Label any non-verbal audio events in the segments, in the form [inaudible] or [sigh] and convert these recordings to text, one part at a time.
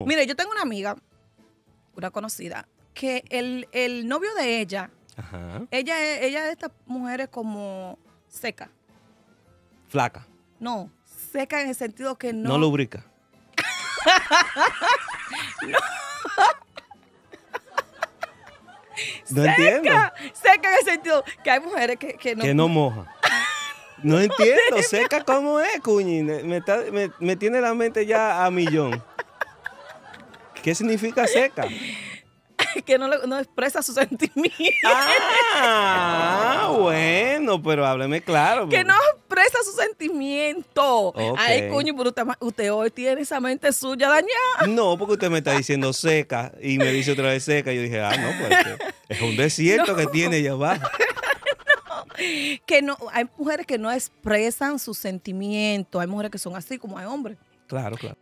Oh. Mire, yo tengo una amiga, una conocida, que el, novio de ella, ella, ella es de estas mujeres como seca. Flaca. No, seca en el sentido que no. No lubrica. [laughs] [laughs] no. entiendo. Seca en el sentido que hay mujeres que, que no. Que no moja. No, [laughs] entiendo, seca cómo es, Cuñi. me tiene la mente ya a millón. ¿Qué significa seca? [laughs] que no, expresa su [laughs] sentimiento. Ah, bueno, pero hábleme claro. Que no expresa su sentimiento. Ay, cuño, pero usted, hoy tiene esa mente suya dañada. No, porque usted me está diciendo seca y me dice otra vez seca. Yo dije, ah, no, pues es un desierto que [laughs] tiene allá abajo. que no, hay mujeres que no expresan sus sentimientos, hay mujeres que son así como hay hombres. Claro, claro.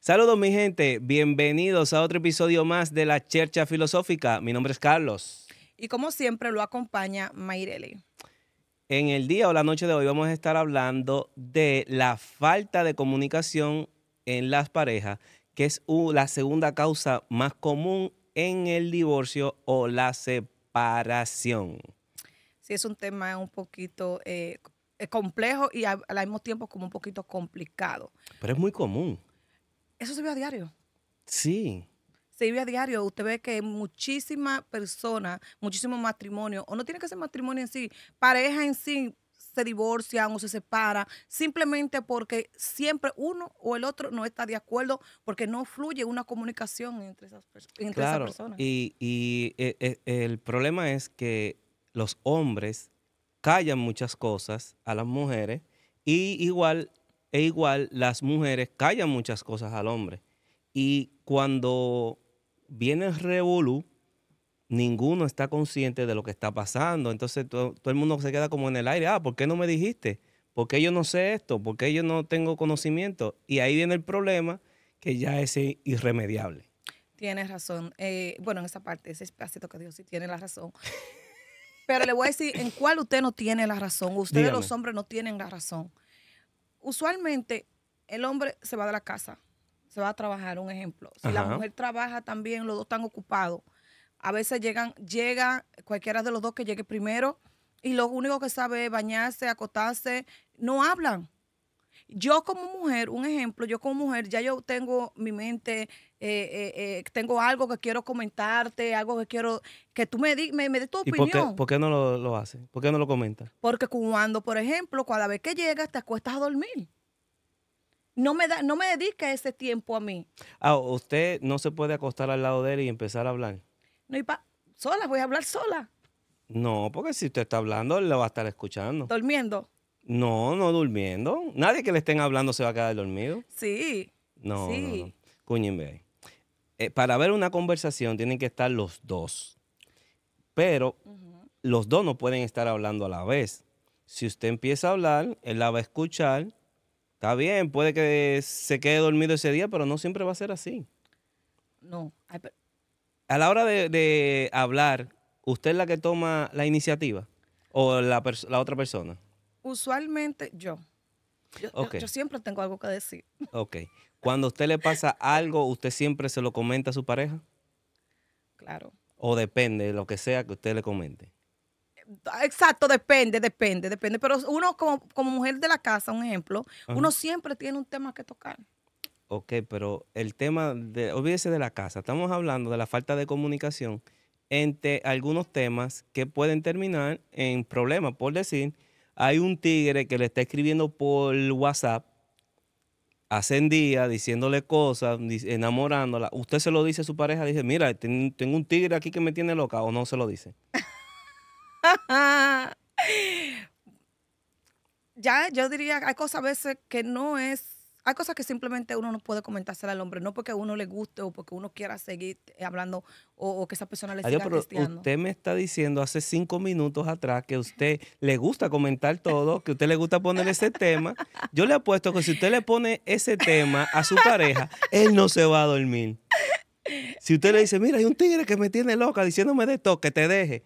Saludos mi gente, bienvenidos a otro episodio más de la Chercha Filosófica. Mi nombre es Carlos. Y como siempre lo acompaña Mayreli. En el día o la noche de hoy vamos a estar hablando de la falta de comunicación en las parejas que es la segunda causa más común en el divorcio o la separación. Sí, es un tema un poquito eh, eh, complejo y al, mismo tiempo como un poquito complicado. Pero es muy común. Eso se ve a diario. Sí. Se vive a diario. Usted ve que muchísimas personas, muchísimos matrimonios, o no tiene que ser matrimonio en sí, pareja en sí, se divorcian o se separan, simplemente porque siempre uno o el otro no está de acuerdo, porque no fluye una comunicación entre esas, personas. Y, eh, eh, el problema es que los hombres callan muchas cosas a las mujeres y igual, e igual las mujeres callan muchas cosas al hombre. Y cuando viene el revolú, ninguno está consciente de lo que está pasando. Entonces todo, el mundo se queda como en el aire, ah, ¿por qué no me dijiste? ¿Por qué yo no sé esto? ¿Por qué yo no tengo conocimiento? Y ahí viene el problema que ya es irremediable. Tienes razón. Eh, bueno, en esa parte, ese espacito que Dios sí tiene la razón. Pero le voy a decir en cuál usted no tiene la razón. Ustedes los hombres no tienen la razón. Usualmente el hombre se va de la casa, se va a trabajar, un ejemplo. Si la mujer trabaja también, los dos están ocupados a veces llegan, llega cualquiera de los dos que llegue primero y lo único que sabe es bañarse, acotarse, no hablan. Yo como mujer, un ejemplo, yo como mujer ya yo tengo mi mente, eh, eh, eh, tengo algo que quiero comentarte, algo que quiero que tú me, me, des tu opinión. Por qué, no lo, lo haces? ¿Por qué no lo comentas? Porque cuando, por ejemplo, cada vez que llegas te acuestas a dormir. No me, da, no me dedica ese tiempo a mí. a ah, usted no se puede acostar al lado de él y empezar a hablar. No, y pa sola, voy a hablar sola. No, porque si usted está hablando, él lo va a estar escuchando. ¿Durmiendo? No, no durmiendo. Nadie que le estén hablando se va a quedar dormido. Sí. No, sí. no, eh, para ver una conversación tienen que estar los dos. Pero los dos no pueden estar hablando a la vez. Si usted empieza a hablar, él la va a escuchar. Está bien, puede que se quede dormido ese día, pero no siempre va a ser así. No, a la hora de, hablar, ¿usted es la que toma la iniciativa o la, otra persona? Usualmente yo. Yo, yo, siempre tengo algo que decir. Ok. Cuando a usted le pasa algo, ¿usted siempre se lo comenta a su pareja? Claro. O depende, lo que sea que usted le comente. Ah, exacto, depende, depende, depende. Pero uno como, mujer de la casa, un ejemplo, uno siempre tiene un tema que tocar. Ok, pero el tema, de, olvídese de la casa, estamos hablando de la falta de comunicación entre algunos temas que pueden terminar en problemas. Por decir, hay un tigre que le está escribiendo por WhatsApp hace un día, diciéndole cosas, enamorándola. Usted se lo dice a su pareja, dice, mira, tengo un tigre aquí que me tiene loca, o no se lo dice. [laughs] ya, yo diría, hay cosas a veces que no es hay cosas que simplemente uno no puede comentarse al hombre, no porque a uno le guste o porque uno quiera seguir hablando o, que esa persona le siga pero Usted me está diciendo hace cinco minutos atrás que a usted le gusta comentar todo, que a usted le gusta poner ese tema. Yo le apuesto que si usted le pone ese tema a su pareja, él no se va a dormir. Si usted le dice, mira, hay un tigre que me tiene loca diciéndome de toque, que te deje.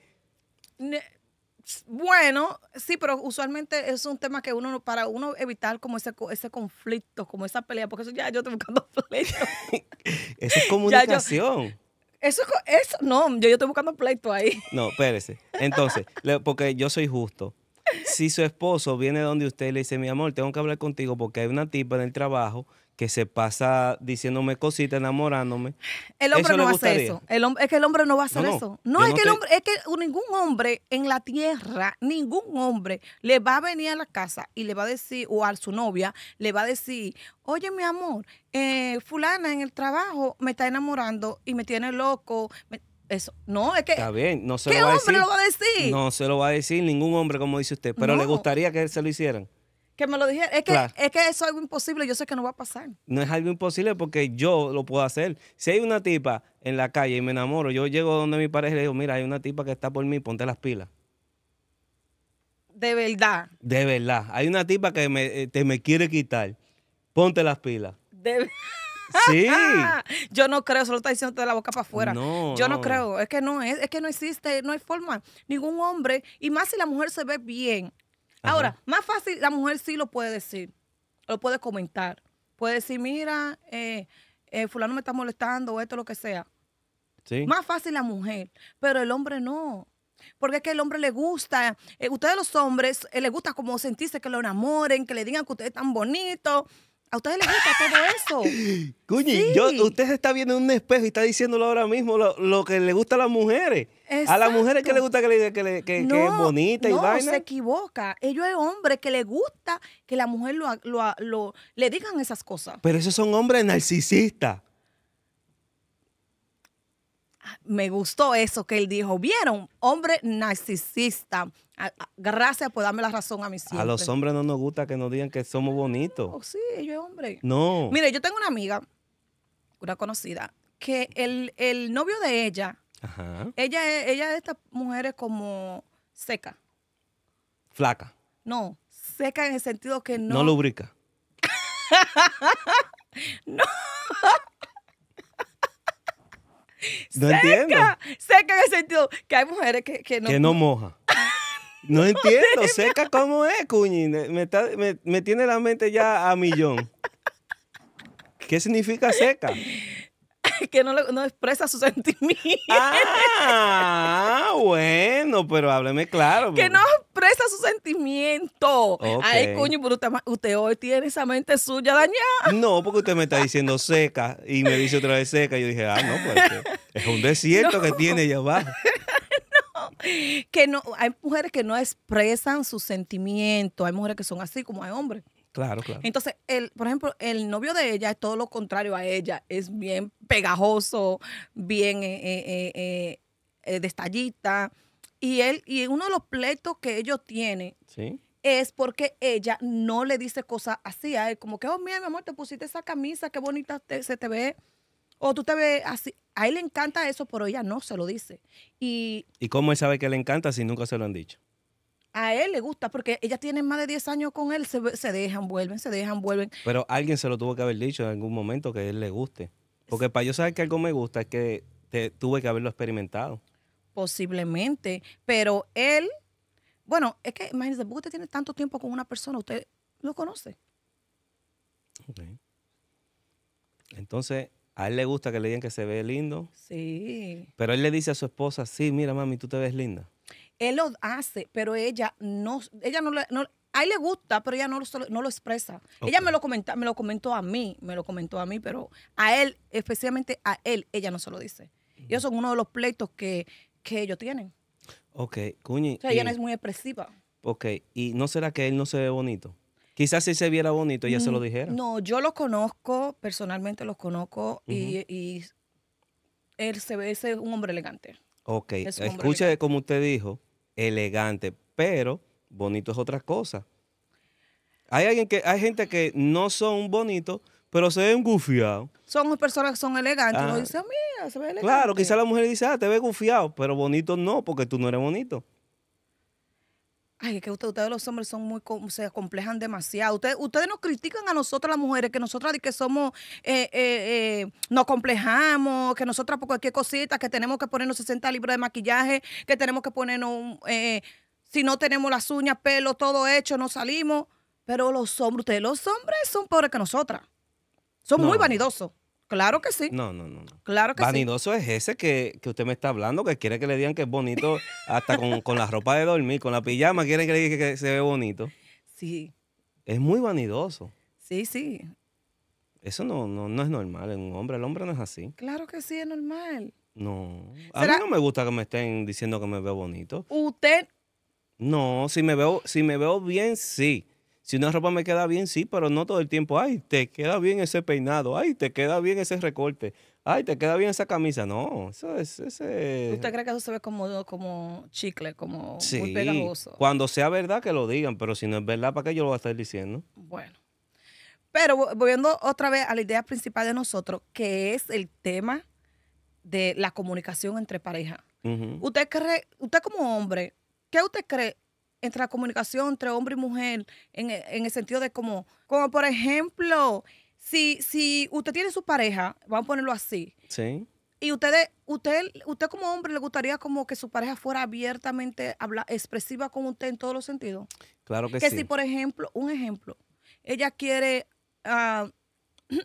Bueno, sí, pero usualmente es un tema que uno, para uno evitar como ese, ese conflicto, como esa pelea, porque eso ya yo estoy buscando [laughs] pleito. [laughs] eso es comunicación. eso, eso, no, yo, estoy buscando pleito ahí. [laughs] No, espérese. Entonces, porque yo soy justo. Si su esposo viene donde usted le dice, mi amor, tengo que hablar contigo porque hay una tipa en el trabajo que se pasa diciéndome cositas, enamorándome. El hombre no hace eso. El hombre, es que el hombre no va a hacer eso. No, es que el hombre, es que ningún hombre en la tierra, ningún hombre le va a venir a la casa y le va a decir, o a su novia, le va a decir, oye mi amor, eh, fulana en el trabajo me está enamorando y me tiene loco. Eso. No, es que. Está bien, no se va a decir? lo va a decir? No se lo va a decir ningún hombre, como dice usted, pero le gustaría que se lo hicieran. Que me lo dijera. Es que, es que eso es algo imposible. Yo sé que no va a pasar. No es algo imposible porque yo lo puedo hacer. Si hay una tipa en la calle y me enamoro, yo llego donde mi pareja le digo, mira, hay una tipa que está por mí, ponte las pilas. De verdad. De verdad. Hay una tipa que me, eh, te quiere quitar. Ponte las pilas. De [laughs] Sí. [laughs] yo no creo, solo está diciendo de la boca para afuera. yo no, creo, es que no es que no existe, no hay forma. Ningún hombre, y más si la mujer se ve bien, Ahora, más fácil, la mujer sí lo puede decir, lo puede comentar. Puede decir, mira, eh, eh, fulano me está molestando, o esto, lo que sea. Más fácil la mujer, pero el hombre no. Porque es que el hombre le gusta, eh, ustedes los hombres, les gusta como sentirse que lo enamoren, que le digan que ustedes están bonitos. A ustedes les gusta todo eso. [laughs] Cuñi, yo, usted se está viendo en un espejo y está diciéndolo ahora mismo lo, que le gusta a las mujeres. A las mujeres que le gusta que, le, que, que, es bonita y vaina. No, se equivoca. Ellos es hombres que le gusta que la mujer lo, lo, le digan esas cosas. Pero esos son hombres narcisistas. Ah, me gustó eso que él dijo. ¿Vieron? Hombre narcisista gracias por darme la razón a mis hijos. A los hombres no nos gusta que nos digan que somos bonitos. Oh, sí, yo hombre. No. Mire, yo tengo una amiga, una conocida, que el, novio de ella, ella ella de estas mujeres como seca. Flaca. No, seca en el sentido que no. No lubrica. [laughs] no. no entiendo. seca en el sentido que hay mujeres que, que no. Que no moja. No [laughs] entiendo, seca cómo es, cuñi, Me, tiene la mente ya a millón. ¿Qué significa seca? [laughs] que no, expresa su sentimientos. Ah, ah, bueno, pero hábleme claro. Que no expresa su sentimiento. Ay, cuñi, pero usted, hoy tiene esa mente suya dañada. No, porque usted me está diciendo seca y me dice otra vez seca. Yo dije, ah, no, pues es un desierto [laughs] que tiene allá abajo. [laughs] que no, hay mujeres que no expresan sus sentimientos, hay mujeres que son así como hay hombres. Claro, claro. Entonces, el, por ejemplo, el novio de ella es todo lo contrario a ella. Es bien pegajoso, bien eh, eh, eh, eh, eh Y él, y uno de los pleitos que ellos tienen es porque ella no le dice cosas así a él, como que, oh, mira, mi amor, te pusiste esa camisa, qué bonita se te ve. O tú te ves así a él le encanta eso, pero ella no se lo dice. ¿Y, ¿Y cómo él sabe que le encanta si nunca se lo han dicho? A él le gusta porque ella tiene más de 10 años con él, se, dejan, vuelven, se dejan, vuelven. Pero alguien se lo tuvo que haber dicho en algún momento que a él le guste. Porque para yo saber que algo me gusta es que tuve que haberlo experimentado. Posiblemente, pero él, bueno, es que imagínese, porque usted tiene tanto tiempo con una persona, usted lo conoce. Ok. Entonces, a él le gusta que le digan que se ve lindo. Sí. Pero él le dice a su esposa, sí, mira, mami, tú te ves linda. Él lo hace, pero ella no, ella no, a él le gusta, pero ella no lo, expresa. Ella me lo, me lo comentó a mí, me lo comentó a mí, pero a él, especialmente a él, ella no se lo dice. Y eso es uno de los pleitos que, que ellos tienen. Ok, Cuñi. O sea, ella no es muy expresiva. Ok, ¿y no será que él no se ve bonito? Quizás si se viera bonito ella se lo mm, dijera. No, yo lo conozco, personalmente los conozco y, él se ve, es un hombre elegante. Ok, es como usted dijo, elegante, pero bonito es otra cosa. Hay, alguien que, hay gente que no son bonitos, pero se ven gufiados. Son personas que son elegantes. no ah, dicen, ah, mira, se ve elegante. Claro, quizás la mujer dice, ah, te ve gufiado, pero bonito no, porque tú no eres bonito. Ay, es que ustedes los hombres son muy, se complejan demasiado. Ustedes, nos critican a nosotras las mujeres, que nosotras que somos, eh, eh, eh, nos complejamos, que nosotras por cualquier cosita, que tenemos que ponernos 60 libros de maquillaje, que tenemos que ponernos, si no tenemos las uñas, pelo, todo hecho, no salimos. Pero los hombres, ustedes los hombres son peores que nosotras. Son muy vanidosos. Claro que sí. No, no, no. Claro que Vanidoso es ese que, usted me está hablando, que quiere que le digan que es bonito [laughs] hasta con, la ropa de dormir, con la pijama, quiere que le digan que se ve bonito. Sí. Es muy vanidoso. Sí, sí. Eso no, no, no es normal en un hombre. El hombre no es así. Claro que sí, es normal. No. A mí no me gusta que me estén diciendo que me veo bonito. Usted. No, si me veo, si me veo bien, sí. Si una ropa me queda bien, sí, pero no todo el tiempo. Ay, te queda bien ese peinado. Ay, te queda bien ese recorte. Ay, te queda bien esa camisa. No, eso es. ¿Usted cree que eso se ve como, como chicle, como muy pegajoso? Cuando sea verdad que lo digan, pero si no es verdad, ¿para qué yo lo voy a estar diciendo? Bueno. Pero volviendo otra vez a la idea principal de nosotros, que es el tema de la comunicación entre pareja. ¿Usted cree, usted como hombre, qué usted cree entre la comunicación entre hombre y mujer e, en, el sentido de como, como por ejemplo, si, si usted tiene su pareja, vamos a ponerlo así. Sí. Y ustedes, usted, usted como hombre le gustaría como que su pareja fuera abiertamente habla, expresiva con usted en todos los sentidos. Claro que, sí. Que si, por ejemplo, un ejemplo, ella quiere, ah, [clears throat]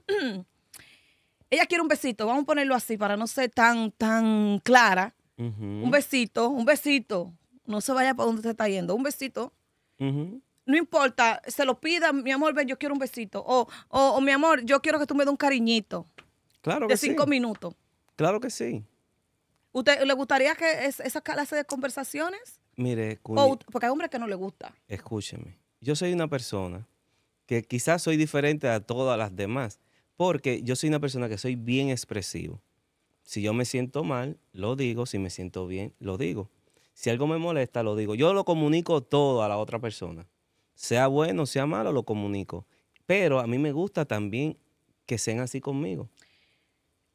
ella quiere un besito, vamos a ponerlo así para no ser tan, tan clara. Un besito, un besito, no se vaya para donde se está yendo. Un besito. No importa, se lo pida, mi amor, ven, yo quiero un besito. O, mi amor, yo quiero que tú me des un cariñito. Claro que sí. De cinco minutos. Claro que sí. ¿Usted le gustaría que esas esa clase de conversaciones? Mire, porque hay hombres que no le gusta. Escúcheme, yo soy una persona que quizás soy diferente a todas las demás, porque yo soy una persona que soy bien expresivo. Si yo me siento mal, lo digo, si me siento bien, lo digo. Si algo me molesta, lo digo. Yo lo comunico todo a la otra persona. Sea bueno, sea malo, lo comunico. Pero a mí me gusta también que sean así conmigo.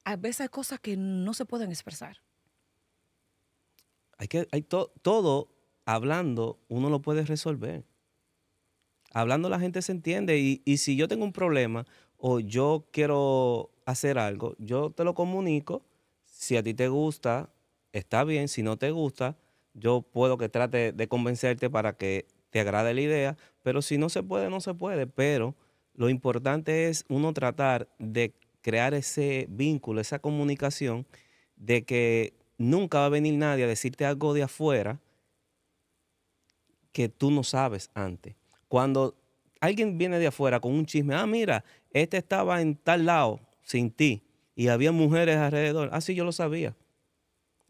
A veces hay cosas que no se pueden expresar. Hay que, hay todo hablando, uno lo puede resolver. Hablando la gente se entiende y si yo tengo un problema o yo quiero hacer algo, yo te lo comunico. Si a ti te gusta, está bien. Si no te gusta, yo puedo que trate de convencerte para que te agrade la idea, pero si no se puede, no se puede. Pero lo importante es uno tratar de crear ese vínculo, esa comunicación, de que nunca va a venir nadie a decirte algo de afuera que tú no sabes antes. Cuando alguien viene de afuera con un chisme, ah, mira, este estaba en tal lado sin ti y había mujeres alrededor, ah sí yo lo sabía.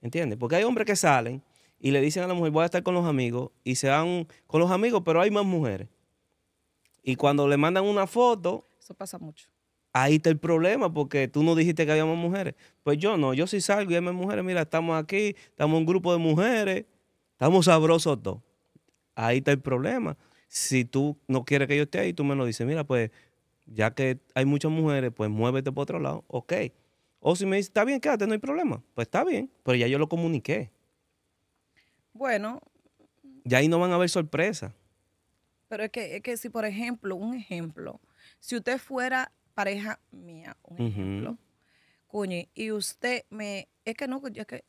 ¿Entiendes? Porque hay hombres que salen y le dicen a la mujer, voy a estar con los amigos, y se van con los amigos, pero hay más mujeres. Y cuando le mandan una foto... Eso pasa mucho. Ahí está el problema, porque tú no dijiste que había más mujeres. Pues yo no, yo sí salgo y hay más mujeres. Mira, estamos aquí, estamos un grupo de mujeres, estamos sabrosos todos. Ahí está el problema. Si tú no quieres que yo esté ahí, tú me lo dices, mira, pues ya que hay muchas mujeres, pues muévete por otro lado, ok. O si me dices, está bien, quédate, no hay problema. Pues está bien, pero ya yo lo comuniqué. Bueno. Y ahí no van a haber sorpresas. Pero es que, es que si, por ejemplo, un ejemplo, si usted fuera pareja mía, un ejemplo, y usted me, es que no, es que,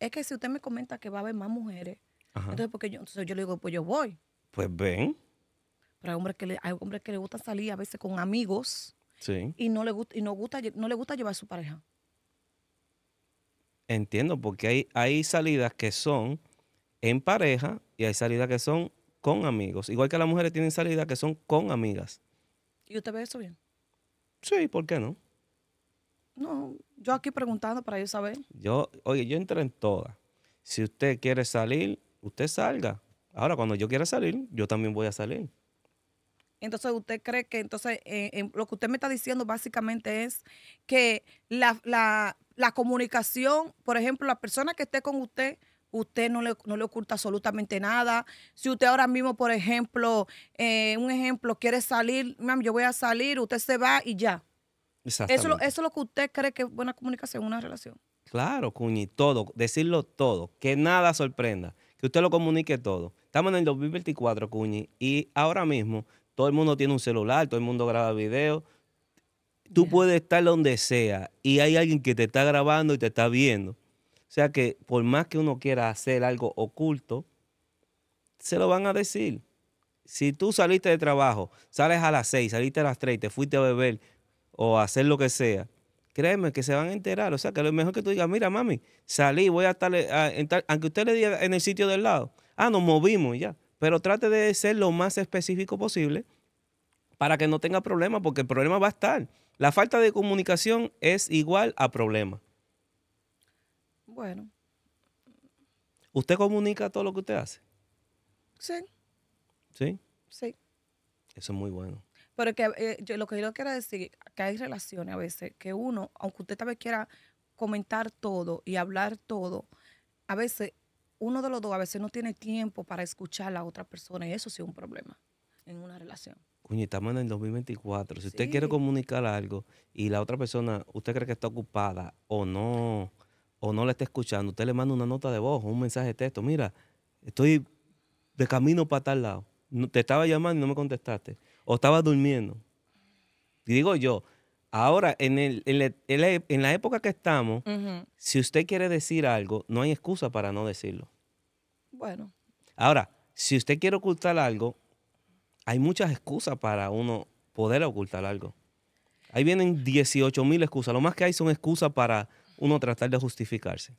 es que si usted me comenta que va a haber más mujeres, entonces porque yo, yo le digo, pues yo voy. Pues ven. Pero hay hombres que le, hay hombres que le gusta salir a veces con amigos. Y no le gusta, y no gusta, no le gusta llevar a su pareja. Entiendo, porque hay, hay salidas que son en pareja y hay salidas que son con amigos. Igual que las mujeres tienen salidas que son con amigas. ¿Y usted ve eso bien? Sí, ¿por qué no? No, yo aquí preguntando para yo saber. Yo, oye, yo entré en todas. Si usted quiere salir, usted salga. Ahora, cuando yo quiera salir, yo también voy a salir. Entonces, ¿usted cree que entonces eh, lo que usted me está diciendo básicamente es que la, la comunicación, por ejemplo, la persona que esté con usted usted no le, oculta absolutamente nada. Si usted ahora mismo, por ejemplo, eh, un ejemplo, quiere salir, mami yo voy a salir, usted se va y ya. Eso, eso es lo que usted cree que es buena comunicación, una relación. Claro, Cuñi, todo, decirlo todo, que nada sorprenda, que usted lo comunique todo. Estamos en el 2024, Cuñi, y ahora mismo todo el mundo tiene un celular, todo el mundo graba videos. Tú puedes estar donde sea y hay alguien que te está grabando y te está viendo. O sea que por más que uno quiera hacer algo oculto, se lo van a decir. Si tú saliste de trabajo, sales a las 6, saliste a las 3, te fuiste a beber o a hacer lo que sea, créeme que se van a enterar. O sea, que lo mejor que tú digas, mira, mami, salí, voy a estar, en aunque usted le diga en el sitio del lado, ah, nos movimos ya. Pero trate de ser lo más específico posible para que no tenga problema, porque el problema va a estar. La falta de comunicación es igual a problema. Bueno. ¿Usted comunica todo lo que usted hace? Sí. ¿Sí? Sí. Eso es muy bueno. Pero que eh, lo que yo quiero decir, que hay relaciones a veces que uno, aunque usted tal vez quiera comentar todo y hablar todo, a veces uno de los dos a veces no tiene tiempo para escuchar a la otra persona y eso sí es un problema en una relación. Coño, estamos en el 2024. Si usted quiere comunicar algo y la otra persona, usted cree que está ocupada o no, o no la está escuchando, usted le manda una nota de voz un mensaje de texto. Mira, estoy de camino para tal lado. te estaba llamando y no me contestaste. O estaba durmiendo. Y digo yo, ahora, en, el, en, la, época que estamos, si usted quiere decir algo, no hay excusa para no decirlo. Bueno. Ahora, si usted quiere ocultar algo, hay muchas excusas para uno poder ocultar algo. Ahí vienen 18 mil excusas. Lo más que hay son excusas para uno tratar de justificarse.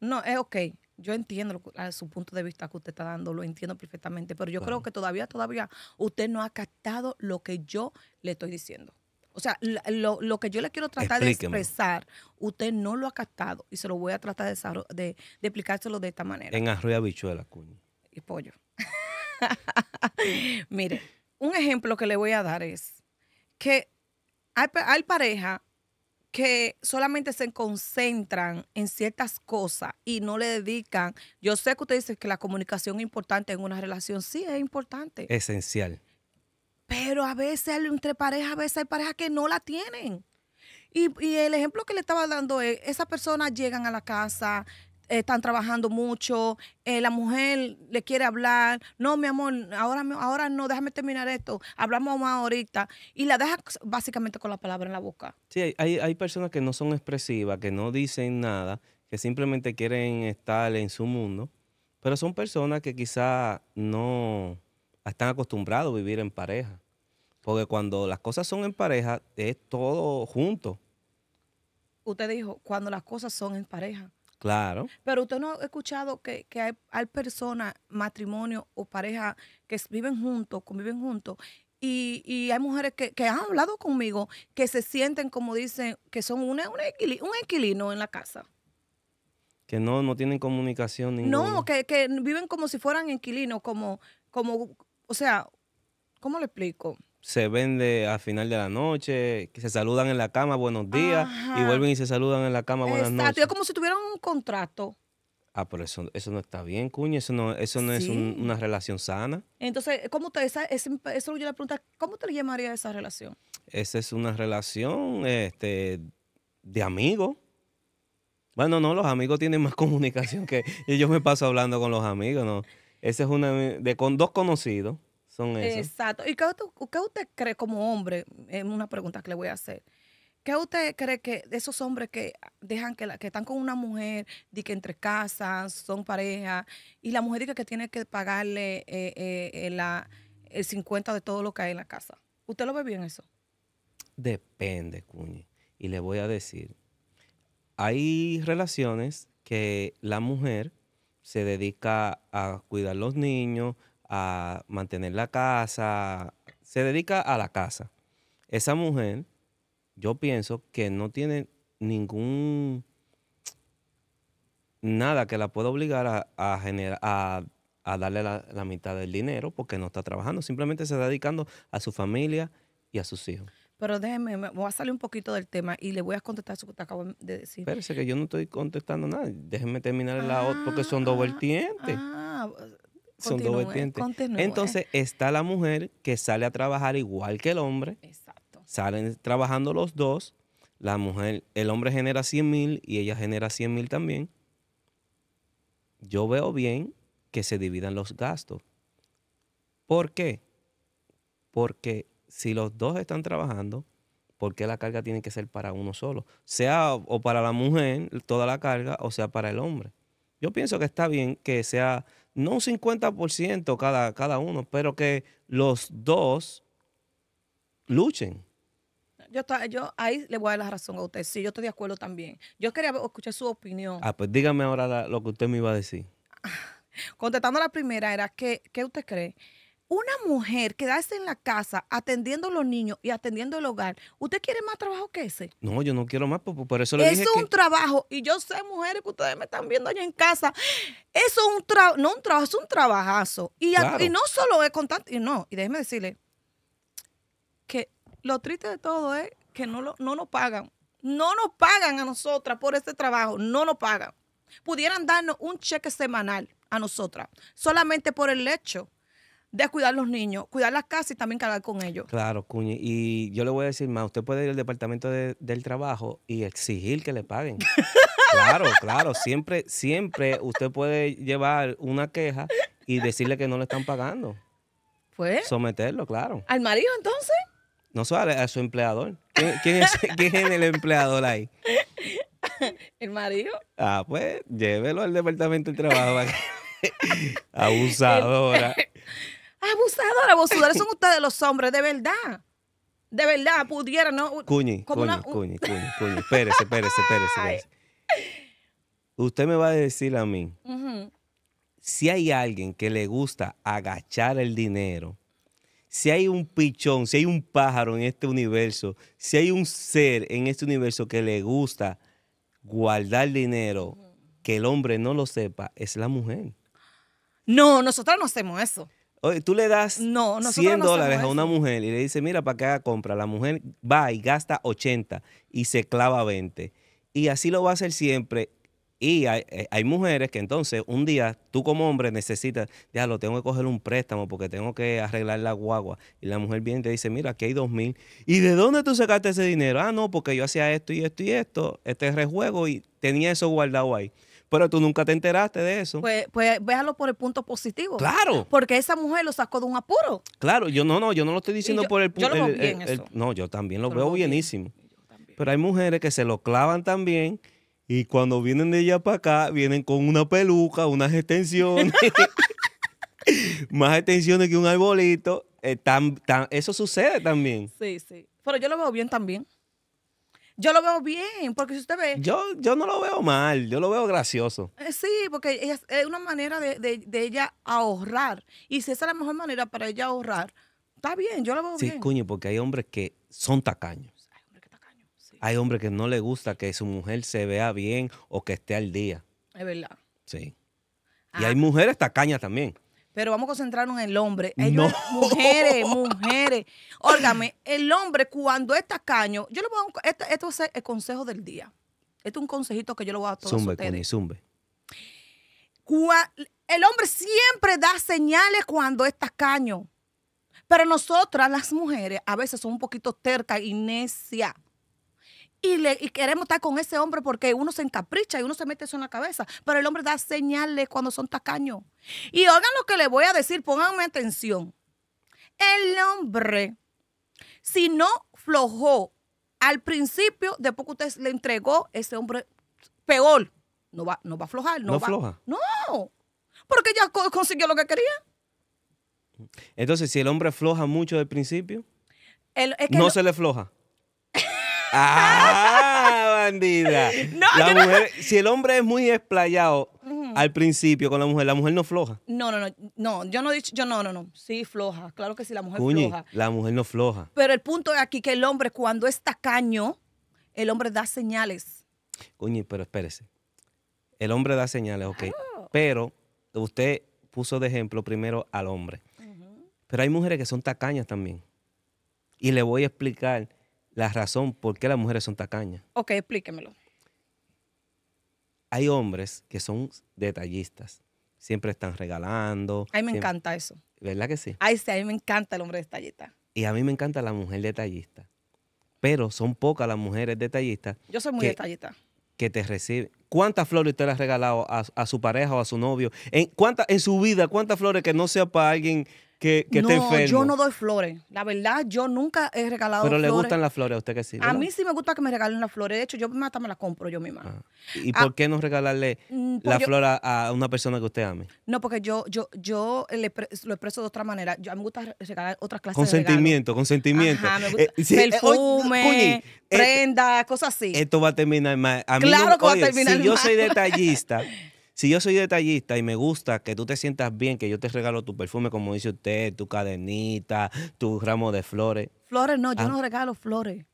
No, es eh, ok. Yo entiendo su punto de vista que usted está dando, lo entiendo perfectamente, pero yo creo que todavía, todavía usted no ha captado lo que yo le estoy diciendo. O sea, lo, que yo le quiero tratar de expresar, usted no lo ha captado y se lo voy a tratar de, de, explicárselo de esta manera. En arroyo la Cuña. Y pollo. [laughs] Mire, un ejemplo que le voy a dar es que hay, pareja que solamente se concentran en ciertas cosas y no le dedican. Yo sé que usted dice que la comunicación es importante en una relación. Sí, es importante. Esencial. Pero a veces entre parejas, a veces hay parejas que no la tienen. Y, el ejemplo que le estaba dando es, esas personas llegan a la casa, están trabajando mucho, eh, la mujer le quiere hablar, no, mi amor, ahora, ahora no, déjame terminar esto, hablamos más ahorita, y la deja básicamente con la palabra en la boca. Sí, hay, personas que no son expresivas, que no dicen nada, que simplemente quieren estar en su mundo, pero son personas que quizás no están acostumbrados a vivir en pareja, porque cuando las cosas son en pareja es todo junto. Usted dijo, cuando las cosas son en pareja. Claro. Pero usted no ha escuchado que, hay, personas, matrimonio o pareja que viven juntos, conviven juntos, y, y, hay mujeres que, que, han hablado conmigo que se sienten, como dicen, que son una, un inquilino en la casa. Que no, no tienen comunicación ninguna. No, que, que, viven como si fueran inquilinos, como, como, o sea, ¿cómo le explico? se vende al final de la noche, que se saludan en la cama, buenos días, y vuelven y se saludan en la cama, buenas noches. Es como si tuvieran un contrato. Ah, pero eso, eso no está bien, cuña, eso no, eso no es una relación sana. Entonces, ¿cómo te, eso yo le pregunta, ¿cómo te llamaría esa relación? Esa es una relación este, de amigos. Bueno, no, los amigos tienen más [laughs] comunicación que yo me paso hablando con los amigos, ¿no? Esa es una de con dos conocidos Exacto. ¿Y qué usted, cree como hombre? Es una pregunta que le voy a hacer. ¿Qué usted cree que esos hombres que dejan que, están con una mujer, de que entre casas, son pareja, y la mujer dice que tiene que pagarle eh, eh, eh, el 50 de todo lo que hay en la casa? ¿Usted lo ve bien eso? Depende, Cuñi. Y le voy a decir, hay relaciones que la mujer se dedica a cuidar los niños, a mantener la casa, se dedica a la casa. Esa mujer, yo pienso que no tiene ningún, nada que la pueda obligar a, generar, a, darle la, mitad del dinero porque no está trabajando, simplemente se está dedicando a su familia y a sus hijos. Pero déjeme, voy a salir un poquito del tema y le voy a contestar eso que te acabo de decir. Espérese que yo no estoy contestando nada. Déjeme terminar la otra porque son dos ah, ah, vertientes Ah, son Entonces está la mujer que sale a trabajar igual que el hombre. Exacto. Salen trabajando los dos. La mujer, el hombre genera 100 mil y ella genera 100 mil también. Yo veo bien que se dividan los gastos. ¿Por qué? Porque si los dos están trabajando, ¿por qué la carga tiene que ser para uno solo? Sea o para la mujer toda la carga o sea para el hombre. Yo pienso que está bien que sea no un 50% cada, cada uno, pero que los dos luchen. Yo, yo ahí le voy a dar la razón a usted. Sí, yo estoy de acuerdo también. Yo quería escuchar su opinión. Ah, pues dígame ahora lo que usted me iba a decir. [laughs] Contestando la primera, era que, ¿qué usted cree? una mujer quedarse en la casa atendiendo a los niños y atendiendo el hogar, ¿usted quiere más trabajo que ese? No, yo no quiero más, por, por eso le eso Es un trabajo, y yo sé, mujeres, que ustedes me están viendo allá en casa, eso es un trabajo, no un trabajo, es un trabajazo. Y, y no solo es con y no, y déjeme decirle, que lo triste de todo es que no, lo, nos pagan, no nos pagan a nosotras por este trabajo, no nos pagan. Pudieran darnos un cheque semanal a nosotras, solamente por el hecho de cuidar los niños, cuidar las casas y también cargar con ellos. Claro, Cuñi. Y yo le voy a decir más, usted puede ir al departamento del trabajo y exigir que le paguen. [laughs] claro, claro. Siempre, siempre usted puede llevar una queja y decirle que no le están pagando. Pues. Someterlo, claro. ¿Al marido entonces? No solo a su empleador. [laughs] ¿Quién, es, el empleador ahí? [laughs] El marido. Ah, pues llévelo al departamento del trabajo. Abusadora. Abusadora, abusadora. son ustedes los hombres, de verdad. De verdad, pudiera, ¿no? Cuñi, cuñi, una, cuñi, cuñi, cuñi. Espérese, espérese, Usted me va a decir a mí, si hay alguien que le gusta agachar el dinero, si hay un pichón, si hay un pájaro en este universo, si hay un ser en este universo que le gusta guardar dinero, que el hombre no lo sepa, es la mujer. No, nosotros no hacemos eso tú le das no, 100 dólares a una mujer y le dice mira, para que haga compra. La mujer va y gasta 80 y se clava 20. Y así lo va a hacer siempre. Y eh, hay, mujeres que entonces un día tú como hombre necesitas, ya lo tengo que coger un préstamo porque tengo que arreglar la guagua. Y la mujer viene y te dice, mira, aquí hay dos mil. ¿Y de dónde tú sacaste ese dinero? Ah, no, porque yo hacía esto y esto y esto, este rejuego y tenía eso guardado ahí pero tú nunca te enteraste de eso. Pues, pues véalo por el punto positivo. Claro. Porque esa mujer lo sacó de un apuro. Claro, yo no, no, yo no lo estoy diciendo por el punto. Yo bien no, yo también lo, veo, bienísimo. Pero hay mujeres que se lo clavan también. Y cuando vienen de allá para acá, vienen con una peluca, unas extensiones, [laughs] más extensiones que un arbolito. Eh, eso sucede también. Sí, sí. Pero yo lo veo bien también yo lo veo bien, porque si usted ve... Yo, yo no lo veo mal, yo lo veo gracioso. Eh, sí, porque es una manera de, ella ahorrar. Y si esa es la mejor manera para ella ahorrar, está bien, yo lo veo bien. Sí, cuño, porque hay hombres que son tacaños. Hay hombres que tacaños, Hay hombres que no le gusta que su mujer se vea bien o que esté al día. Es verdad. Sí. Y ah, hay pues. mujeres tacañas también pero vamos a concentrarnos en el hombre. Mujeres, mujeres. órgame el hombre cuando está caño, yo le voy a esto, a ser el consejo del día. Este es un consejito que yo le voy a dar zumbe, zumbe. el hombre siempre da señales cuando está caño. Pero nosotras, las mujeres, a veces son un poquito tercas y necias. Y, queremos estar con ese hombre porque uno se encapricha y uno se mete eso en la cabeza. Pero el hombre da señales cuando son tacaños. Y oigan lo que les voy a decir, pónganme atención. El hombre, si no flojó al principio, después que usted le entregó, ese hombre peor, no va, no va a flojar. No, floja. No, porque ya consiguió lo que quería. Entonces, si el hombre floja mucho al principio, no se le floja. Ah, bandida. [laughs] No, si el hombre es muy explayado al principio con la mujer, la mujer no floja. No, no, no, no, yo no he dicho, yo no, no, no, sí floja, claro que sí, la mujer floja. La mujer no floja. Pero el punto es aquí que el hombre cuando es tacaño, el hombre da señales. Cuñi, pero espérese. El hombre da señales, ok. Ah. Pero usted puso de ejemplo primero al hombre. Pero hay mujeres que son tacañas también. Y le voy a explicar la razón por qué las mujeres son tacañas. Ok, explíquemelo. Hay hombres que son detallistas. Siempre están regalando. A mí me encanta eso. ¿Verdad que sí? Ay, sí, a mí me encanta el hombre detallista. Y a mí me encanta la mujer detallista. Pero son pocas las mujeres detallistas. Yo soy muy detallista. Que te recibe, ¿Cuántas flores usted le ha regalado a, su pareja o a su novio? ¿En, en su vida, cuántas flores que no sea para alguien que, que no, Yo no doy flores. La verdad, yo nunca he regalado flores. Pero le gustan las flores a usted que sí. A mí sí me gusta que me regalen las flores. De hecho, yo hasta me las compro yo misma. Ah. ¿Y ah. por qué no regalarle mm, la a, una persona que usted ame? No, porque yo, yo, yo lo expreso de otra manera. Yo, a mí me gusta regalar otras clases de de Consentimiento, consentimiento. Eh, sí, eh, perfume, eh, prenda, cosas así. Esto va a terminar A mí claro que va a terminar Si yo soy detallista. [laughs] Si yo soy detallista y me gusta que tú te sientas bien, que yo te regalo tu perfume, como dice usted, tu cadenita, tu ramo de flores. Flores no, yo ah. no regalo flores.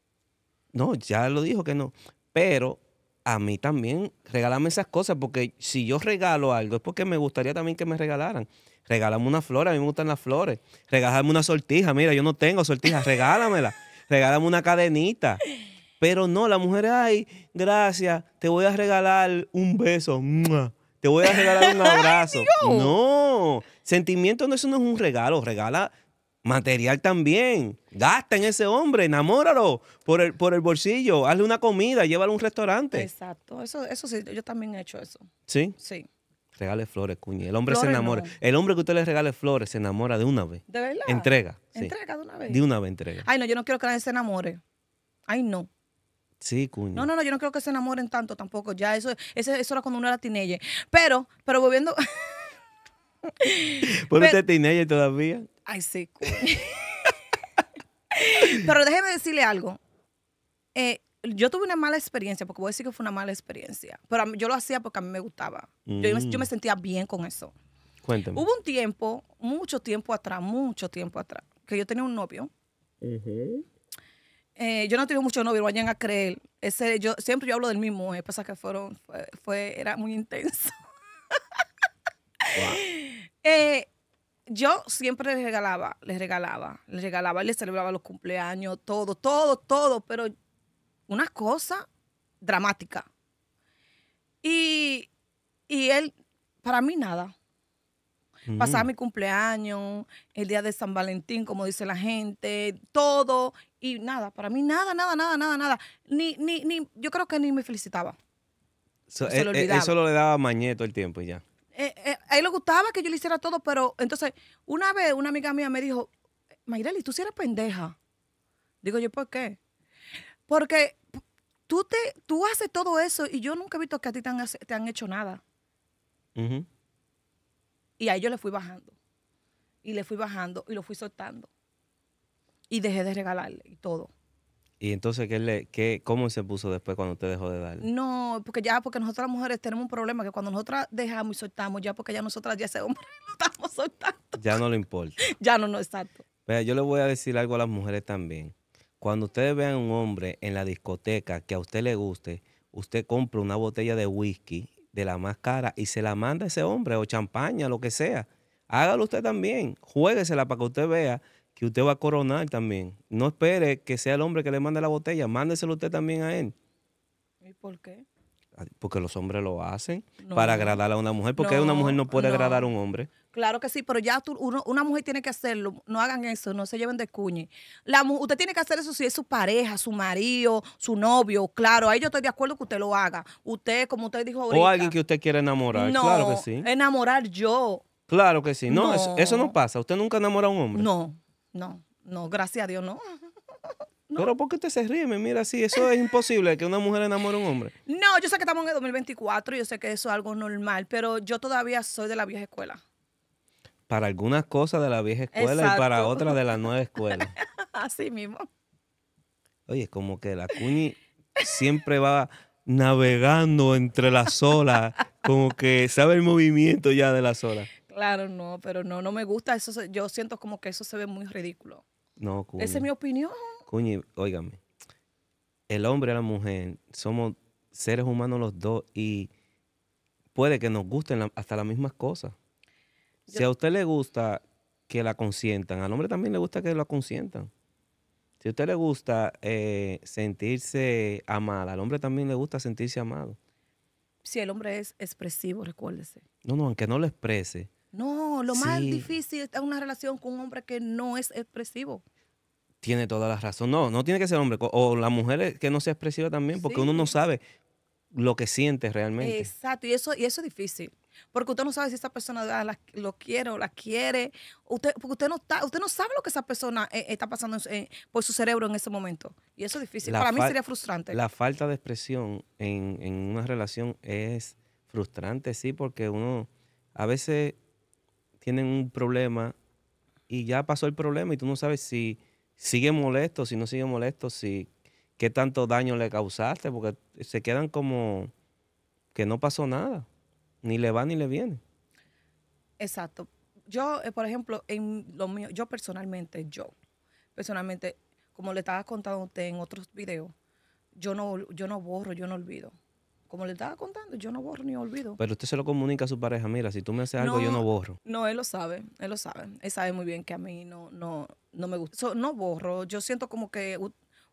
No, ya lo dijo que no. Pero a mí también regálame esas cosas, porque si yo regalo algo es porque me gustaría también que me regalaran. Regálame una flor, a mí me gustan las flores. Regálame una sortija, mira, yo no tengo sortija, [laughs] regálamela. regálame una cadenita. Pero no, la mujer, ay, gracias, te voy a regalar un beso te voy a regalar un [laughs] abrazo. no, sentimiento no, eso no es un regalo, regala material también. Gasta en ese hombre, enamóralo por el, por el bolsillo, hazle una comida, llévalo a un restaurante. Exacto, eso, sí, yo también he hecho eso. ¿Sí? Sí. Regale flores, cuñe. El hombre se enamora. El hombre que usted le regale flores se enamora de una vez. ¿De verdad? Entrega. Entrega de una vez. De una vez entrega. Ay, no, yo no quiero que nadie se enamore. Ay, no. Sí, cuño. No, no, no, yo no creo que se enamoren tanto tampoco. Ya, eso, era cuando uno era Tinelle. Pero, pero volviendo. [laughs] Pues ¿Pero ser teenager todavía? Ay, sí, [laughs] pero déjeme decirle algo. Eh, yo tuve una mala experiencia, porque voy a decir que fue una mala experiencia, pero yo lo hacía porque a mí me gustaba. Yo, me, mm. sentía bien con eso. Cuéntame. Hubo un tiempo, mucho tiempo atrás, mucho tiempo atrás, que yo tenía un novio eh, yo no tuve mucho novio, novios, vayan a creer. Ese, yo, siempre yo hablo del mismo, eh, pasa que fueron, fue, era muy intenso. [laughs] Eh, yo siempre les regalaba, les regalaba, les regalaba, les celebraba los cumpleaños, todo, todo, todo, pero una cosa dramática. Y, él, para mí nada. Pasaba mm. mi cumpleaños, el día de San Valentín, como dice la gente, todo, y nada, para mí nada, nada, nada, nada, nada. Ni, ni, ni, yo creo que ni me felicitaba. Eh, eh, eso lo le daba mañeto el tiempo y ya. Eh, a él le gustaba que yo le hiciera todo, pero entonces una vez una amiga mía me dijo, Mayreli, tú sí eres pendeja. Digo yo, ¿por qué? Porque tú, te, tú haces todo eso y yo nunca he visto que a ti te han, hecho nada. Y ahí yo le fui bajando. Y le fui bajando y lo fui soltando y dejé de regalarle y todo. ¿Y entonces ¿qué le, cómo se puso después cuando usted dejó de darle? No, porque ya, porque nosotras las mujeres tenemos un problema que cuando nosotras dejamos y soltamos, ya porque ya nosotras ya ese hombre [laughs] lo estamos soltando. Ya no le importa. [laughs] ya no, no, exacto. Pero yo le voy a decir algo a las mujeres también. Cuando ustedes vean a un hombre en la discoteca que a usted le guste, usted compra una botella de whisky de la más cara y se la manda a ese hombre o champaña, lo que sea. Hágalo usted también. Juéguesela para que usted vea y usted va a coronar también. No espere que sea el hombre que le mande la botella, mándeselo usted también a él. ¿Y por qué? Ah, porque los hombres lo hacen para agradar a una mujer. Porque una mujer no puede agradar a un hombre. Claro que sí, pero ya una mujer tiene que hacerlo. No hagan eso, no se lleven de cuñe. La, usted tiene que hacer eso si es su pareja, su marido, su novio. Claro, ahí yo estoy de acuerdo que usted lo haga. Usted, como usted dijo ahorita. O alguien que usted quiera enamorar. claro que sí. Enamorar yo. Claro que sí. No, eso no pasa. Usted nunca enamora a un hombre. No. No, no, gracias a Dios no. [laughs] Pero ¿por qué usted se ríe? mira así, eso es imposible, que una mujer enamore a un hombre. [laughs] No, yo sé que estamos en el 2024, yo sé que eso es algo normal, pero yo todavía soy de la vieja escuela. Para algunas cosas de la vieja escuela y para otras de la [laughs] nueva escuela. así mismo. Oye, como que la cuñi siempre va navegando entre las olas, como que sabe el movimiento ya de las olas. Claro, no, pero no, no me gusta. Eso yo siento como que eso se ve muy ridículo. No, cuñi. Esa es mi opinión. Cuñi, óigame. El hombre y la mujer somos seres humanos los dos y puede que nos gusten hasta las mismas cosas. si a usted le gusta que la consientan, al hombre también le gusta que la consientan. Si a usted le gusta eh, sentirse amada, al hombre también le gusta sentirse amado. Si el hombre es expresivo, recuérdese. No, no, aunque no lo exprese, no, lo más difícil es una relación con un hombre que no es expresivo. Tiene toda la razón. No, no tiene que ser hombre. O la mujer que no sea expresiva también, porque uno no sabe lo que siente realmente. Exacto, y eso, y eso es difícil. Porque usted no sabe si esa persona ah, lo quiere o la quiere. Usted, porque usted no, está, usted no sabe lo que esa persona eh, está pasando eh, por su cerebro en ese momento. Y eso es difícil. Para mí sería frustrante. La falta de expresión en, en una relación es frustrante, sí, porque uno a veces tienen un problema y ya pasó el problema y tú no sabes si sigue molesto, si no sigue molesto, si qué tanto daño le causaste, porque se quedan como que no pasó nada, ni le va ni le viene. Exacto. Yo, eh, por ejemplo, en lo mío, yo personalmente, yo, personalmente, como le estaba contando a usted en otros videos, yo no, yo no borro, yo no olvido. Como le estaba contando, yo no borro ni olvido. Pero usted se lo comunica a su pareja, mira, si tú me haces algo, yo no borro. No, él lo sabe, él lo sabe. Él sabe muy bien que a mí no, no, no me gusta. no borro, yo siento como que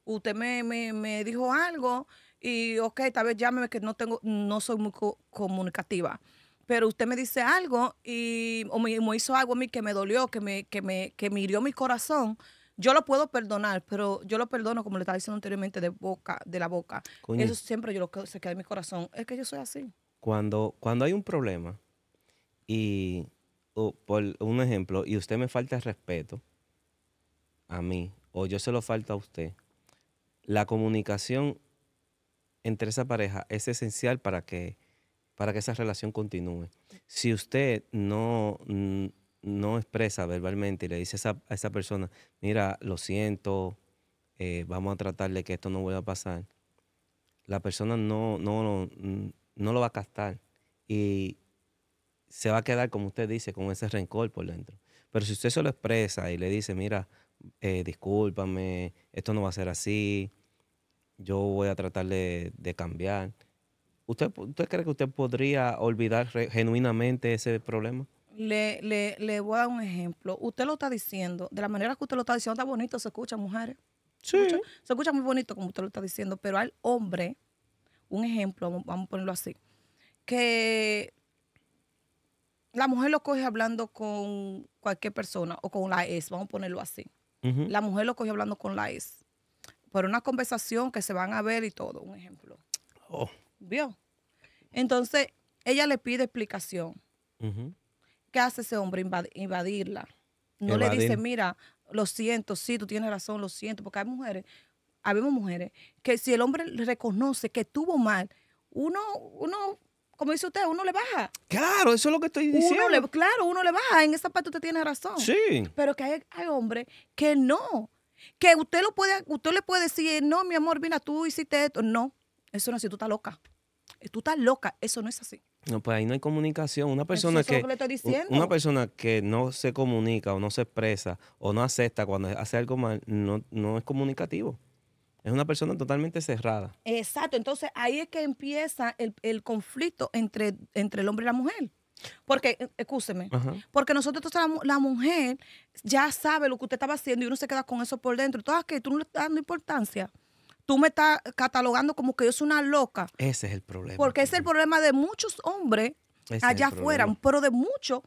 usted me, dijo algo y, ok, tal vez llámeme que no, tengo, no soy muy comunicativa pero usted me dice algo y, o me, hizo algo a mí que me dolió, que me, que me, que me hirió mi corazón, yo lo puedo perdonar, pero yo lo perdono, como le estaba diciendo anteriormente, de boca, de la boca. Eso siempre yo lo que se queda en mi corazón. Es que yo soy así. Cuando, cuando hay un problema y, por un ejemplo, y usted me falta el respeto a mí, o yo se lo falta a usted, la comunicación entre esa pareja es esencial para que, para que esa relación continúe. Si usted no, no expresa verbalmente y le dice a esa, persona, mira, lo siento, eh, vamos a tratar de que esto no vuelva a pasar, la persona no, no, no, lo va a castar y se va a quedar, como usted dice, con ese rencor por dentro. Pero si usted se lo expresa y le dice, mira, eh, discúlpame, esto no va a ser así, yo voy a tratar de, cambiar, ¿Usted, cree que usted podría olvidar genuinamente ese problema? Le, voy a dar un ejemplo. Usted lo está diciendo, de la manera que usted lo está diciendo, está bonito, se escucha, mujeres. Sí. Se escucha, muy bonito como usted lo está diciendo, pero al hombre, un ejemplo, vamos, a ponerlo así, que la mujer lo coge hablando con cualquier persona o con la ex, vamos a ponerlo así. La mujer lo coge hablando con la ex. Por una conversación que se van a ver y todo, un ejemplo. Oh. ¿Vio? Entonces, ella le pide explicación. Uh ¿qué hace ese hombre? invadirla. No le dice, mira, lo siento, sí, tú tienes razón, lo siento, porque hay mujeres, habemos mujeres, que si el hombre reconoce que estuvo mal, uno, uno, como dice usted, uno le baja. Claro, eso es lo que estoy diciendo. Uno le, claro, uno le baja, en esa parte usted tiene razón. Sí. Pero que hay, hay hombres que no, que usted lo puede, usted le puede decir, no, mi amor, mira, tú hiciste esto. No, eso no es así, tú estás loca. Tú estás loca, eso no es así. No, pues ahí no hay comunicación. Una persona, que, una persona que no se comunica o no se expresa o no acepta cuando hace algo mal, no, es comunicativo. Es una persona totalmente cerrada. Exacto, entonces ahí es que empieza el, conflicto entre, entre el hombre y la mujer. Porque, eh, escúcheme, porque nosotros, la, la, mujer ya sabe lo que usted estaba haciendo y uno se queda con eso por dentro. Todas ah, que tú no le estás dando importancia tú me estás catalogando como que yo soy una loca. Ese es el problema. Porque ese es el problema de muchos hombres allá afuera, pero de muchos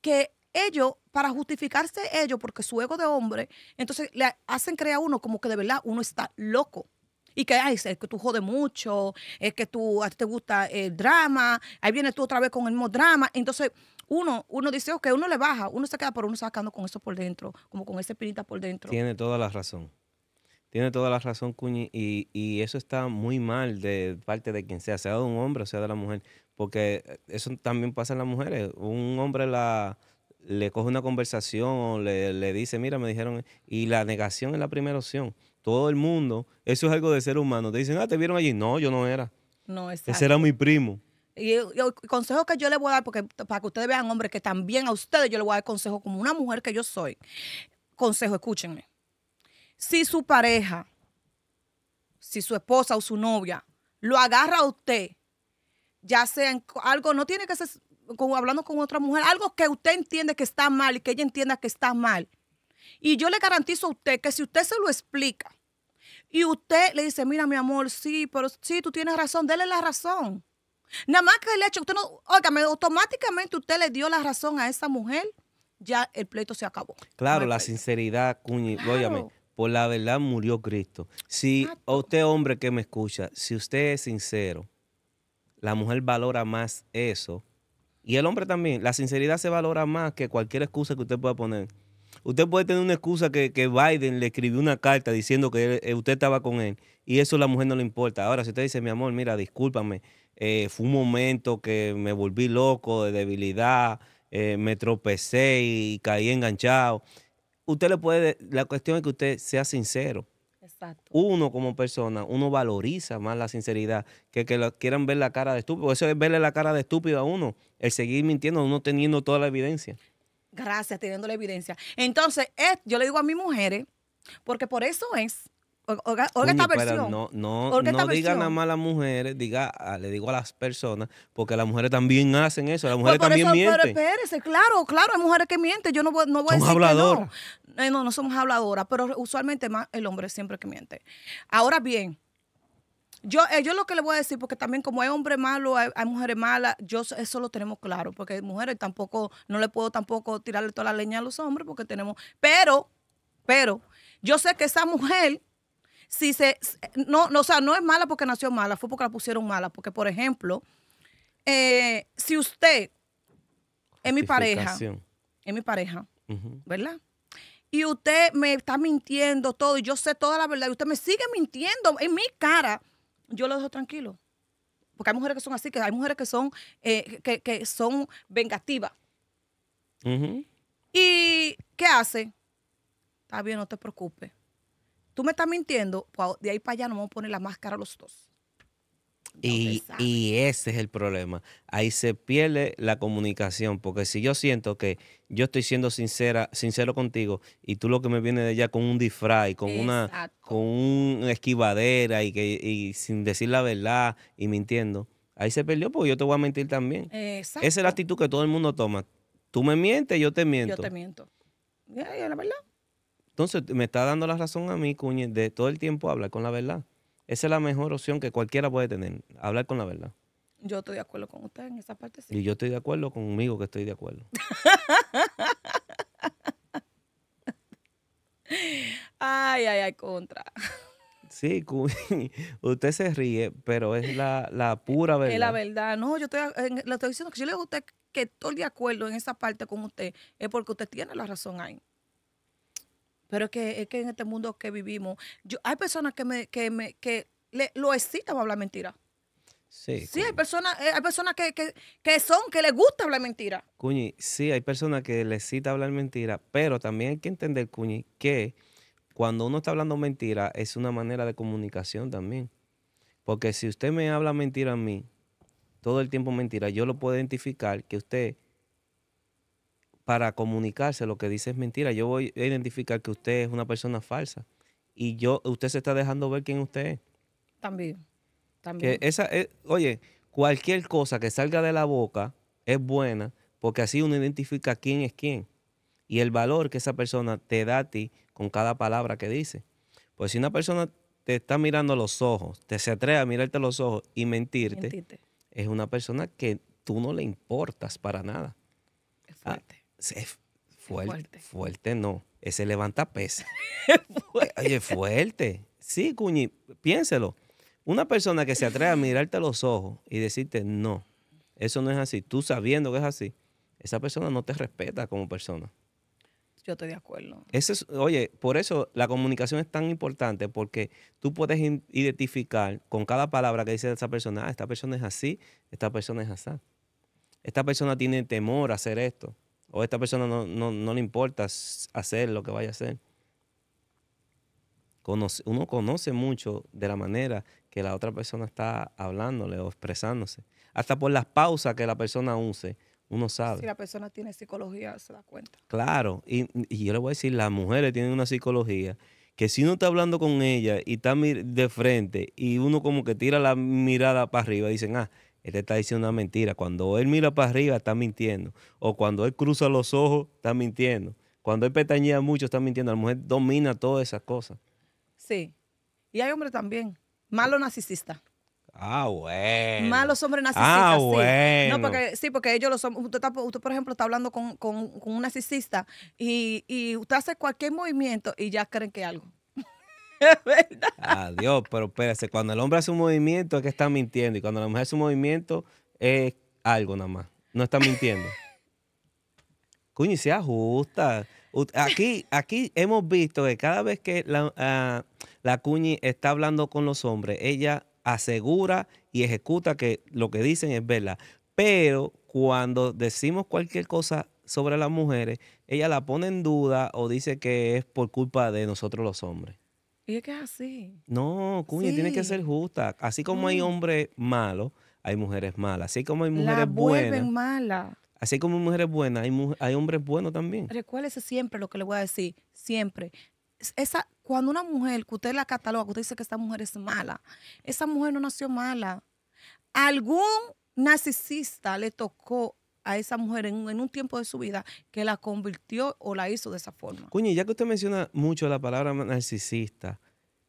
que ellos, para justificarse ellos, porque su ego de hombre, entonces le hacen creer a uno como que de verdad uno está loco. Y que, ay, es que tú jodes mucho, es que tú a ti te gusta el drama, ahí vienes tú otra vez con el mismo drama. Entonces, uno, uno dice, que uno le baja, uno se queda, pero uno sacando con eso por dentro, como con esa espirita por dentro. Tiene toda la razón. Tiene toda la razón, Cuñi, y, y, eso está muy mal de parte de quien sea, sea de un hombre o sea de la mujer, porque eh, eso también pasa en las mujeres. Un hombre la, le coge una conversación o le, dice, mira, me dijeron, y la negación es la primera opción. Todo el mundo, eso es algo de ser humano. Te dicen, ah, te vieron allí. No, yo no era. No, Ese era mi primo. Y el consejo que yo le voy a dar, porque para que ustedes vean, hombres, que también a ustedes yo le voy a dar consejo como una mujer que yo soy. Consejo, escúchenme si su pareja, si su esposa o su novia lo agarra a usted, ya sea algo, no tiene que ser hablando con otra mujer, algo que usted entiende que está mal y que ella entienda que está mal. Y yo le garantizo a usted que si usted se lo explica y usted le dice, mira mi amor, sí, pero sí, tú tienes razón, dele la razón. Nada más que el hecho, usted no, óigame, automáticamente usted le dio la razón a esa mujer, ya el pleito se acabó. Claro, la sinceridad, cuñi, óyame, por la verdad murió Cristo. Si ah, usted, hombre que me escucha, si usted es sincero, la mujer valora más eso. Y el hombre también. La sinceridad se valora más que cualquier excusa que usted pueda poner. Usted puede tener una excusa que, Biden le escribió una carta diciendo que eh, usted estaba con él. Y eso a la mujer no le importa. Ahora, si usted dice, mi amor, mira, discúlpame, eh, fue un momento que me volví loco de debilidad, eh, me tropecé y caí enganchado usted le puede, la cuestión es que usted sea sincero. Exacto. Uno como persona, uno valoriza más la sinceridad que que quieran ver la cara de estúpido. Eso es verle la cara de estúpido a uno, el seguir mintiendo, uno teniendo toda la evidencia. Gracias, teniendo la evidencia. Entonces, yo le digo a mis mujeres, porque por eso es Oiga, esta No, no, no diga nada más a las mujeres, diga, ah, le digo a las personas, porque las mujeres también hacen eso, las mujeres pues también mienten. claro, claro, hay mujeres que mienten, yo no, voy, a decir que eh, no. no. somos habladoras, pero usualmente más el hombre siempre que miente. Ahora bien, yo, eh, yo lo que le voy a decir, porque también como hay hombres malos, hay, mujeres malas, yo eso lo tenemos claro, porque mujeres tampoco, no le puedo tampoco tirarle toda la leña a los hombres, porque tenemos, pero, pero, yo sé que esa mujer si se, no, no, o sea, no es mala porque nació mala, fue porque la pusieron mala, porque por ejemplo, eh, si usted es mi pareja, es mi pareja, ¿verdad? Y usted me está mintiendo todo y yo sé toda la verdad y usted me sigue mintiendo en mi cara, yo lo dejo tranquilo. Porque hay mujeres que son así, que hay mujeres que son, eh, que, son vengativas. ¿Y qué hace? Está bien, no te preocupes tú me estás mintiendo, de ahí para allá nos vamos a poner la máscara los dos. Y, ese es el problema. Ahí se pierde la comunicación, porque si yo siento que yo estoy siendo sincera, sincero contigo y tú lo que me viene de allá con un disfraz, con una con un esquivadera y, que, y sin decir la verdad y mintiendo, ahí se perdió porque yo te voy a mentir también. Esa es la actitud que todo el mundo toma. Tú me mientes, yo te miento. Yo te miento. La verdad. Entonces, me está dando la razón a mí, Cuñe, de todo el tiempo hablar con la verdad. Esa es la mejor opción que cualquiera puede tener, hablar con la verdad. Yo estoy de acuerdo con usted en esa parte, sí. Y yo estoy de acuerdo conmigo que estoy de acuerdo. [laughs] ay, ay, ay, contra. Sí, usted se ríe, pero es la, pura verdad. Es la verdad. No, yo estoy, le estoy diciendo que yo le digo a usted que estoy de acuerdo en esa parte con usted, es porque usted tiene la razón ahí. Pero es que, es que en este mundo que vivimos, yo, hay personas que me, que me, lo excitan hablar mentira. Sí, sí hay personas, eh, hay personas que, son, que les gusta hablar mentira. Cuñi, sí, hay personas que les excita hablar mentira, pero también hay que entender, Cuñi, que cuando uno está hablando mentira es una manera de comunicación también. Porque si usted me habla mentira a mí, todo el tiempo mentira, yo lo puedo identificar que usted para comunicarse lo que dice es mentira. Yo voy a identificar que usted es una persona falsa y yo usted se está dejando ver quién usted es. También. También. esa eh, oye, cualquier cosa que salga de la boca es buena porque así uno identifica quién es quién y el valor que esa persona te da a ti con cada palabra que dice. Pues si una persona te está mirando los ojos, te se atreve a mirarte a los ojos y mentirte, es una persona que tú no le importas para nada. Exacto fuerte, fuerte. no. Ese levanta pesa. [laughs] Oye, fuerte. Sí, cuñi, piénselo. Una persona que se atreve a mirarte a los ojos y decirte no, eso no es así, tú sabiendo que es así, esa persona no te respeta como persona. Yo estoy de acuerdo. Eso oye, por eso la comunicación es tan importante, porque tú puedes identificar con cada palabra que dice esa persona, ah, esta persona es así, esta persona es así. Esta persona tiene temor a hacer esto o a esta persona no, le importa hacer lo que vaya a hacer. uno conoce mucho de la manera que la otra persona está hablándole o expresándose. Hasta por las pausas que la persona use, uno sabe. Si la persona tiene psicología, se da cuenta. Claro, y, yo le voy a decir, las mujeres tienen una psicología que si uno está hablando con ella y está de frente y uno como que tira la mirada para arriba, dicen, ah, él está diciendo una mentira. Cuando él mira para arriba, está mintiendo. O cuando él cruza los ojos, está mintiendo. Cuando él pestañea mucho, está mintiendo. La mujer domina todas esas cosas. Sí. Y hay hombres también. Malo narcisista. Ah, bueno. Malos hombres ah, narcisistas. Ah, sí. porque, sí, porque ellos lo son. Usted, por ejemplo, está hablando con, un narcisista y, y usted hace cualquier movimiento y ya creen que algo. [laughs] ¿verdad? Adiós, pero espérese, cuando el hombre hace un movimiento es que está mintiendo y cuando la mujer hace un movimiento es algo nada más, no está mintiendo. [laughs] cuñi se ajusta. Aquí, aquí hemos visto que cada vez que la, ah, la cuñi está hablando con los hombres, ella asegura y ejecuta que lo que dicen es verdad. Pero cuando decimos cualquier cosa sobre las mujeres, ella la pone en duda o dice que es por culpa de nosotros los hombres que así. No, cuña, tiene que ser justa. Así como hay mm. hombres malos, hay mujeres malas. Así como hay mujeres buenas. malas. Así como hay mujeres buenas, hay, hay hombres buenos también. Recuérdese siempre lo que le voy a decir, siempre. Esa, cuando una mujer, que usted la cataloga, que usted dice que esta mujer es mala, esa mujer no nació mala. Algún narcisista le tocó a esa mujer en, un tiempo de su vida que la convirtió o la hizo de esa forma. Cuñi, ya que usted menciona mucho la palabra narcisista,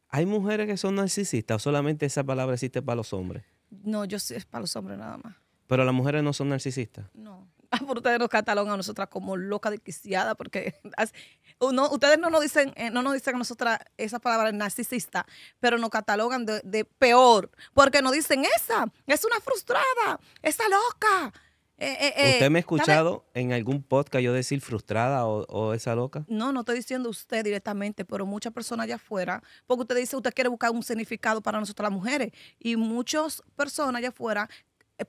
¿hay mujeres que son narcisistas o solamente esa palabra existe para los hombres? No, yo es para los hombres nada más. Pero las mujeres no son narcisistas. No. [laughs] Por ustedes nos catalogan a nosotras como loca desquiciadas, porque [laughs] no, ustedes no nos dicen, eh, no nos dicen a nosotras esa palabra narcisista, pero nos catalogan de, peor, porque nos dicen esa, es una frustrada, está loca eh, eh, eh, ¿Usted me ha escuchado en algún podcast yo decir frustrada o, esa loca? No, no estoy diciendo usted directamente, pero muchas personas allá afuera, porque usted dice, usted quiere buscar un significado para nosotras las mujeres, y muchas personas allá afuera,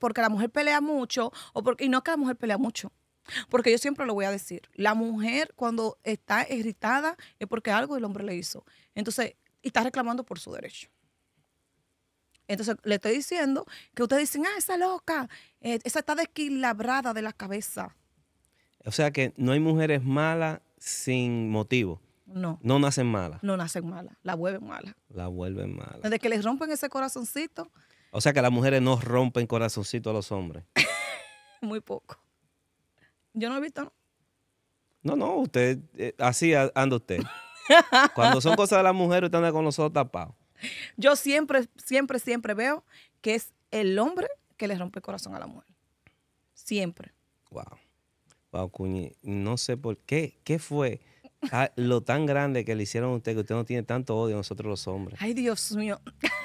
porque la mujer pelea mucho, o porque, y no es que la mujer pelea mucho, porque yo siempre lo voy a decir, la mujer cuando está irritada es porque algo el hombre le hizo, entonces, y está reclamando por su derecho. Entonces le estoy diciendo que ustedes dicen, ah, esa loca, eh, esa está desquilabrada de la cabeza. O sea que no hay mujeres malas sin motivo. No. No nacen malas. No nacen malas, la vuelven malas. La vuelven malas. Desde que les rompen ese corazoncito. O sea que las mujeres no rompen corazoncito a los hombres. [laughs] Muy poco. Yo no he visto. No, no, usted, eh, así anda usted. Cuando son cosas de las mujeres, usted anda con los ojos tapados. [laughs] Yo siempre, siempre, siempre veo que es el hombre que le rompe el corazón a la mujer. Siempre. Wow. Wow, Cuñi. No sé por qué. ¿Qué fue? Ah, lo tan grande que le hicieron a usted que usted no tiene tanto odio a nosotros los hombres. Ay, Dios mío. [laughs]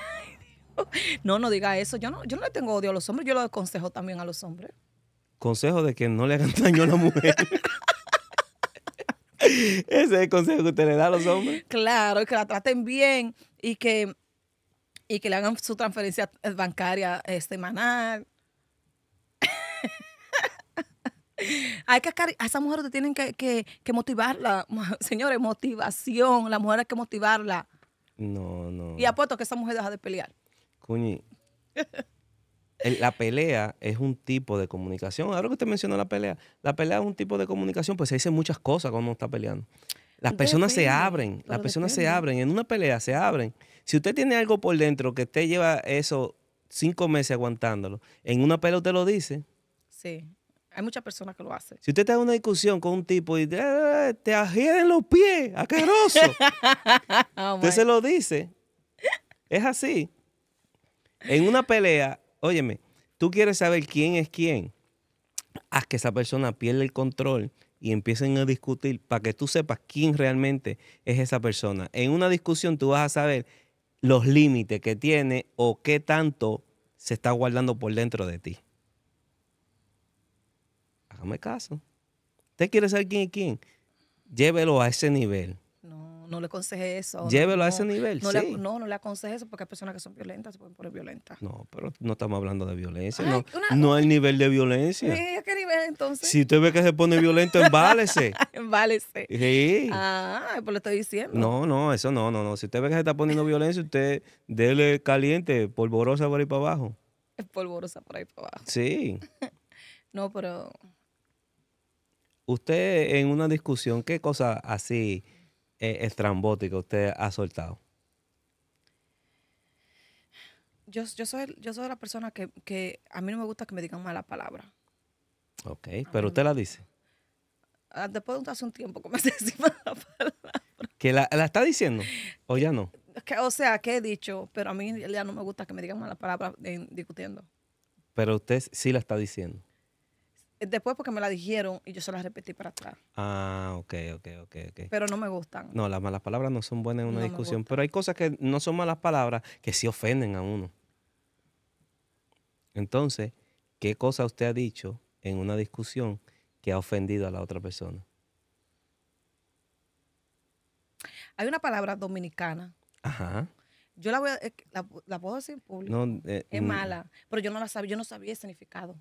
No, no diga eso. Yo no, yo no le tengo odio a los hombres. Yo lo aconsejo también a los hombres. Consejo de que no le hagan [laughs] daño a la mujer. Ese es el consejo que usted le da a los hombres. Claro, que la traten bien y que, y que le hagan su transferencia bancaria este, semanal. [laughs] Hay que a esas mujeres te tienen que, que, que, motivarla. [laughs] Señores, motivación. La mujeres hay que motivarla. No, no. Y apuesto que esa mujer deja de pelear. Cuñi. [laughs] la pelea es un tipo de comunicación. Ahora que usted menciona la pelea, la pelea es un tipo de comunicación, pues se dicen muchas cosas cuando uno está peleando. Las personas se abren, las personas se abren, en una pelea se abren. Si usted tiene algo por dentro que usted lleva eso cinco meses aguantándolo, en una pelea usted lo dice. Sí, hay muchas personas que lo hacen. Si usted está en una discusión con un tipo y te, eh, te agieren los pies, asqueroso, [laughs] oh usted se lo dice. Es así. En una pelea, óyeme, tú quieres saber quién es quién, haz que esa persona pierda el control y empiecen a discutir para que tú sepas quién realmente es esa persona. En una discusión tú vas a saber los límites que tiene o qué tanto se está guardando por dentro de ti. Hágame caso. ¿Usted quiere saber quién es quién? Llévelo a ese nivel no le aconseje eso. Llévelo a ese nivel. No, no, no le aconseje eso porque hay personas que son violentas, se pueden poner violentas. No, pero no estamos hablando de violencia. no, hay nivel de violencia. ¿A qué nivel entonces? Si usted ve que se pone violento, [laughs] embálese. embálese. Sí. Ah, por pues lo estoy diciendo. No, no, eso no, no, no. Si usted ve que se está poniendo violencia, usted déle caliente, polvorosa por ahí para abajo. Es polvorosa por ahí para abajo. Sí. [laughs] no, pero usted en una discusión, ¿qué cosa así eh, que usted ha soltado? Yo, yo, soy, yo soy la persona que, que a mí no me gusta que me digan malas palabras. Ok, pero usted la dice. Ah, después de hace un tiempo comencé a decir malas palabras. ¿Que [laughs] la, está diciendo o ya no? o sea, que he dicho, pero a mí ya no me gusta que me digan malas palabras discutiendo. Pero usted sí la está diciendo. Después porque me la dijeron y yo se la repetí para atrás. Ah, ok, ok, ok, Pero no me gustan. No, las malas palabras no son buenas en una discusión, pero hay cosas que no son malas palabras que sí ofenden a uno. Entonces, ¿qué cosa usted ha dicho en una discusión que ha ofendido a la otra persona? Hay una palabra dominicana. Ajá. Yo la voy a, la, puedo decir en público. Eh, es mala, pero yo no la sabía, yo no sabía el significado.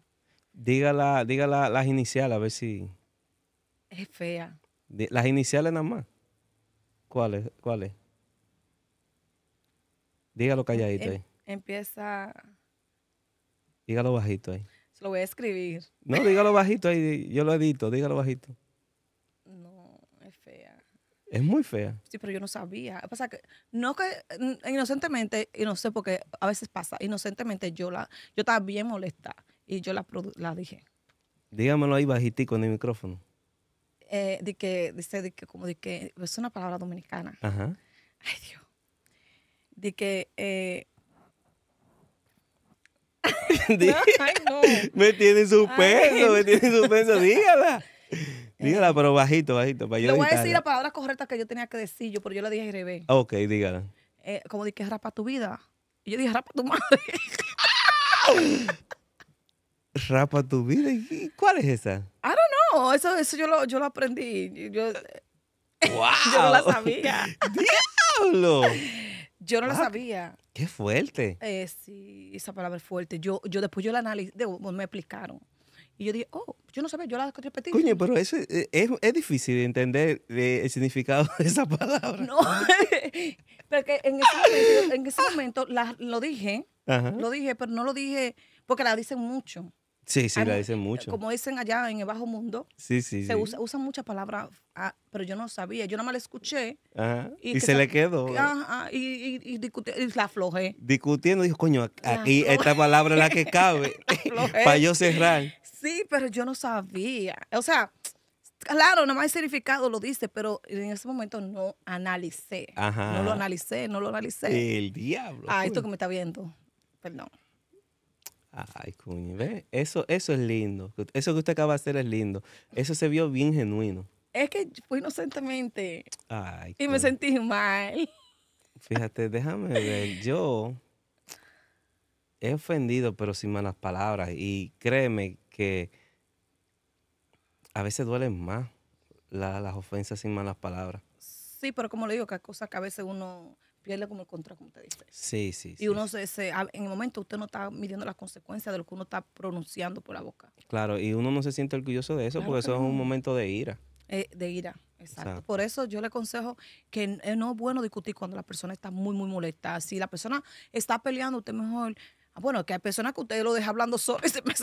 Dígala, dígala las iniciales, a ver si. Es fea. Las iniciales nada más. ¿Cuáles? ¿Cuáles? Dígalo em, calladito em, ahí. Empieza. Dígalo bajito ahí. Se lo voy a escribir. No, dígalo bajito ahí. Yo lo edito, dígalo bajito. No, es fea. Es muy fea. Sí, pero yo no sabía. pasa que no que mm, inocentemente, y no sé por qué a veces pasa, inocentemente yo la, yo estaba bien molesta y yo la, la dije. Dígamelo ahí bajitico en el micrófono. Eh, que, dice, de que, como de que, es una palabra dominicana. Ajá. Ay, Dios. De que, eh... [laughs] [laughs] ay, no. [laughs] Me tiene suspenso, me tiene suspenso, dígala. Dígala, pero bajito, bajito. Para yo Le voy a decir la palabra correcta que yo tenía que decir yo, pero yo la dije al revés. Ok, dígala. Eh, como dije, rapa tu vida. Y yo dije, rapa tu madre rapa tu vida. ¿Y cuál es esa? I don't know. Eso, yo, lo, yo lo aprendí. Yo, [laughs] no la sabía. [laughs] ¡Diablo! Yo no la sabía. ¡Qué fuerte! Eh, sí, esa palabra es fuerte. Yo, yo después yo la analicé, me explicaron. Y yo dije, oh, yo no sabía, yo la repetí. Coño, pero eso es, es, difícil entender eh, el significado de esa palabra. No, [laughs] porque en ese momento, en ese momento lo dije, lo dije, pero no lo dije porque la dicen mucho. Sí, sí, la dicen mucho. Como dicen allá en el bajo mundo, Sí, se usa- usan muchas palabras, ah, pero yo no sabía. Yo nada más la escuché. Y, se le quedó. y, y- y la aflojé. Discutiendo, dijo, coño, aquí esta palabra es la que cabe [laughs] para yo cerrar. Sí, pero yo no sabía. O sea, claro, nada más el significado lo dice, pero en ese momento no analicé. No lo analicé, no lo analicé. El diablo. Ah, esto que me está viendo. Perdón. Ay, cuñe, ¿ve? Eso, eso es lindo. Eso que usted acaba de hacer es lindo. Eso se vio bien genuino. Es que fui inocentemente. Ay, y me sentí mal. Fíjate, déjame ver. Yo he ofendido, pero sin malas palabras. Y créeme que a veces duelen más las ofensas sin malas palabras. Sí, pero como le digo, que cosas que a veces uno como el como te dice. Sí, sí. Y uno Se, en el momento usted no está midiendo las consecuencias de lo que uno está pronunciando por la boca. Claro, y uno no se siente orgulloso de eso porque eso es un momento de ira. Eh, de ira, exacto. Por eso yo le aconsejo que eh, no es bueno discutir cuando la persona está muy, muy molesta. Si la persona está peleando, usted mejor... Ah, bueno, que hay personas que usted lo deja hablando solo y se [laughs] me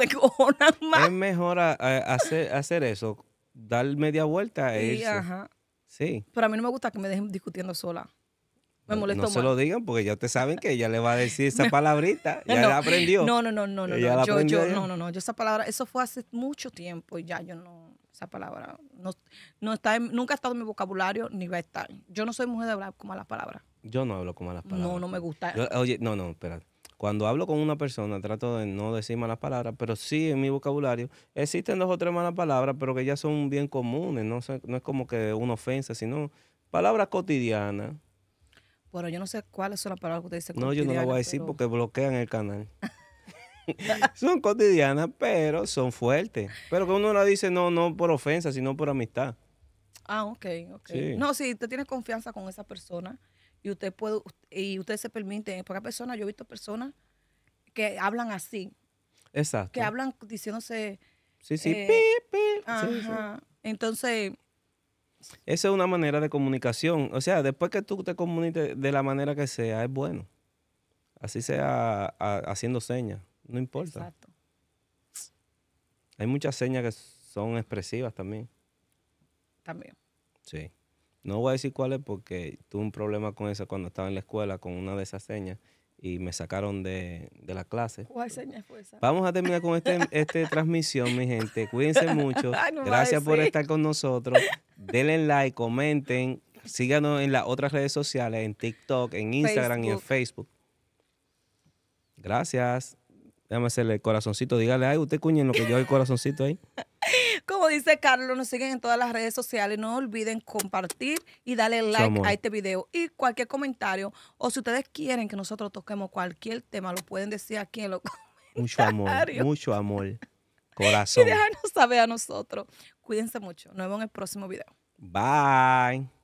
más. Es mejor hacer, eso, dar media vuelta a sí, Ajá. Sí. Pero a mí no me gusta que me dejen discutiendo sola no, se lo digan porque ya ustedes saben que ella le va a decir esa [laughs] palabrita. Ya la aprendió. No, no, no, no. no, yo, yo, no, no, no. Yo esa palabra, eso fue hace mucho tiempo y ya yo no, esa palabra no, no está nunca ha estado en mi vocabulario ni va a estar. Yo no soy mujer de hablar con malas palabras. Yo no hablo con malas palabras. No, no me gusta. oye, no, no, espérate. Cuando hablo con una persona trato de no decir malas palabras, pero sí en mi vocabulario existen dos o tres malas palabras, pero que ya son bien comunes. No, no es como que una ofensa, sino palabras cotidianas bueno, yo no sé cuáles son las palabras que usted dice. No, yo no las voy a decir porque bloquean el canal. [laughs] son cotidianas, pero son fuertes. Pero que uno las dice no, no por ofensa, sino por amistad. Ah, ok, ok. No, si usted tiene confianza con esa persona y usted puede, y usted se permite, porque hay personas, yo he visto personas que hablan así. Exacto. Que hablan diciéndose. Sí, sí, eh, pi, Sí, sí. Entonces, esa es una manera de comunicación. O sea, después que tú te comuniques de la manera que sea, es bueno. Así sea haciendo señas, no importa. Exacto. Hay muchas señas que son expresivas también. También. Sí. No voy a decir cuáles porque tuve un problema con eso cuando estaba en la escuela, con una de esas señas y me sacaron de, la clase. Vamos a terminar con esta [laughs] este transmisión, mi gente. Cuídense mucho. Gracias por estar con nosotros. Denle like, comenten, síganos en las otras redes sociales, en TikTok, en Instagram y en Facebook. Gracias. Déjame hacerle el corazoncito. Dígale, ay, usted cuñen lo que yo el corazoncito ahí. [laughs] Como dice Carlos, nos siguen en todas las redes sociales. No olviden compartir y darle like a este video. Y cualquier comentario, o si ustedes quieren que nosotros toquemos cualquier tema, lo pueden decir aquí en los [laughs] Mucho amor, mucho amor. [laughs] Corazón. Y déjanos saber a nosotros. Cuídense mucho. Nos vemos en el próximo video. Bye.